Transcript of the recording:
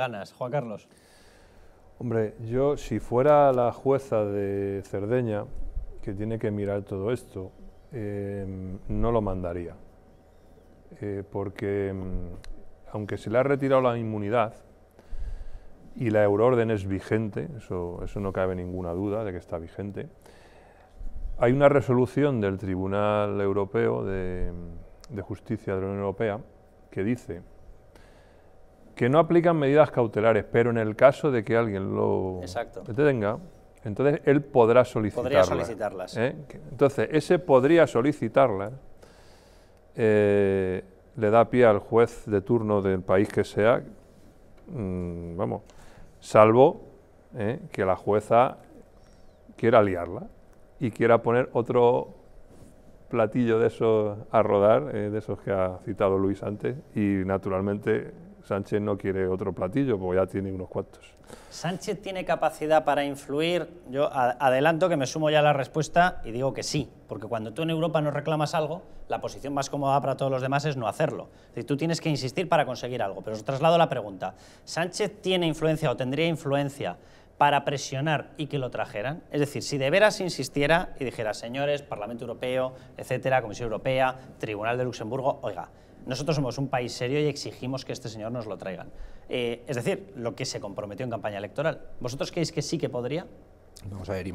ganas, Juan Carlos? Hombre, yo si fuera la jueza de Cerdeña, que tiene que mirar todo esto, em, no lo mandaría. Eh, porque em, aunque se le ha retirado la inmunidad y la euroorden es vigente, eso, eso no cabe ninguna duda de que está vigente, hay una resolución del Tribunal Europeo de em, Justicia de la Unión Europea que dice que no aplican medidas cautelares, pero en el caso de que alguien lo detenga, entonces él podrá solicitarlas. Podría solicitarlas. ¿eh? Entonces, ese podría solicitarlas eh, le da pie al juez de turno del país que sea, mm, vamos, salvo ¿eh? que la jueza quiera liarla y quiera poner otro platillo de esos a rodar, de esos que ha citado Luis antes, y naturalmente Sánchez no quiere otro platillo, porque ya tiene unos cuantos. ¿Sánchez tiene capacidad para influir? Yo adelanto que me sumo ya a la respuesta y digo que sí, porque cuando tú en Europa no reclamas algo, la posición más cómoda para todos los demás es no hacerlo. tú tienes que insistir para conseguir algo. Pero os traslado la pregunta. ¿Sánchez tiene influencia o tendría influencia para presionar y que lo trajeran? Es decir, si de veras insistiera y dijera, señores, Parlamento Europeo, etcétera, Comisión Europea, Tribunal de Luxemburgo, oiga, nosotros somos un país serio y exigimos que este señor nos lo traigan. Eh, es decir, lo que se comprometió en campaña electoral. ¿Vosotros creéis que sí que podría? Vamos a ver,